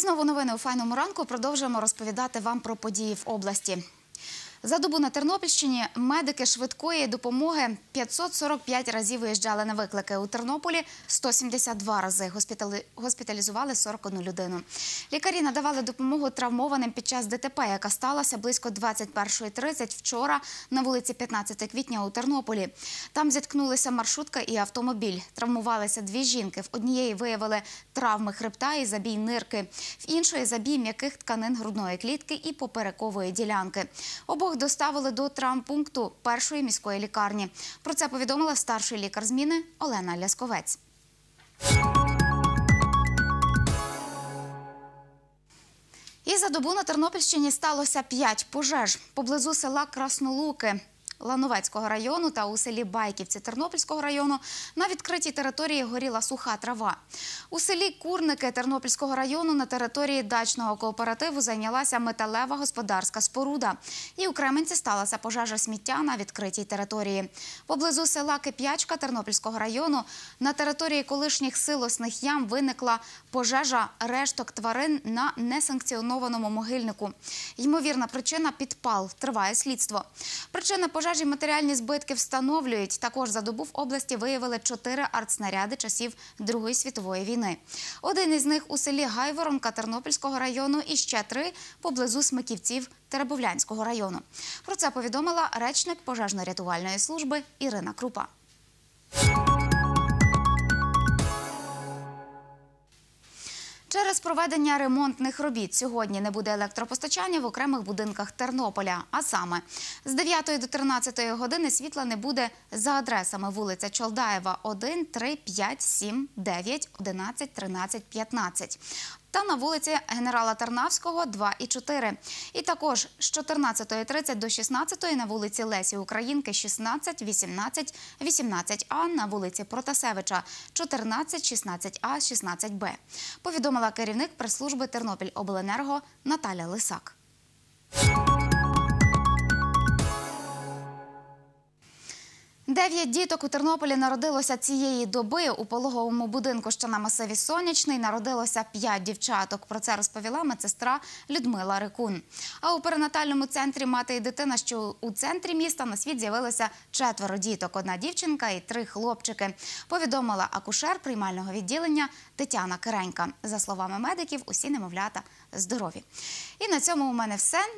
І знову новини у файному ранку продовжуємо розповідати вам про події в області. За добу на Тернопільщині медики швидкої допомоги 545 разів виїжджали на виклики. У Тернополі 172 рази госпіталізували 41 людину. Лікарі надавали допомогу травмованим під час ДТП, яка сталася близько 21.30 вчора на вулиці 15 квітня у Тернополі. Там зіткнулися маршрутка і автомобіль. Травмувалися дві жінки. В однієї виявили травми хребта і забій нирки, в іншої забій м'яких тканин грудної клітки і поперекової ділянки. Обох Обох доставили до травмпункту першої міської лікарні. Про це повідомила старший лікар зміни Олена Лясковець. І за добу на Тернопільщині сталося 5 пожеж поблизу села Краснолуки. Лановецького району та у селі Байківці Тернопільського району на відкритій території горіла суха трава. У селі Курники Тернопільського району на території дачного кооперативу зайнялася металева господарська споруда. І у Кременці сталася пожежа сміття на відкритій території. Поблизу села Кип'ячка Тернопільського району на території колишніх силосних ям виникла пожежа решток тварин на несанкціонованому могильнику. Ймовірна причина підпал. Триває слідство. Причина пожежі пожежі матеріальні збитки встановлюють. Також за добу в області виявили чотири артснаряди часів Другої світової війни. Один із них у селі Гайворонка Тернопільського району і ще три поблизу Смиківців Теребовлянського району. Про це повідомила речник пожежно-рятувальної служби Ірина Крупа. Через проведення ремонтних робіт сьогодні не буде електропостачання в окремих будинках Тернополя. А саме з 9 до 13 години світла не буде за адресами вулиця Чолдаєва, 1, 3, 5, 7, 9, 11, 13, 15 та на вулиці Генерала Тарнавського, 2 і 4. І також з 14.30 до 16.00 на вулиці Лесі Українки, 16, 18, 18А, на вулиці Протасевича, 14, 16А, 16Б. Повідомила керівник прес-служби Тернопіль Обленерго Наталя Лисак. Дев'ять діток у Тернополі народилося цієї доби. У пологовому будинку, що на масиві сонячний, народилося п'ять дівчаток. Про це розповіла медсестра Людмила Рикун. А у перинатальному центрі мати і дитина, що у центрі міста на світ з'явилося четверо діток: одна дівчинка і три хлопчики. Повідомила акушер приймального відділення Тетяна Киренька. За словами медиків, усі немовлята здорові. І на цьому у мене все.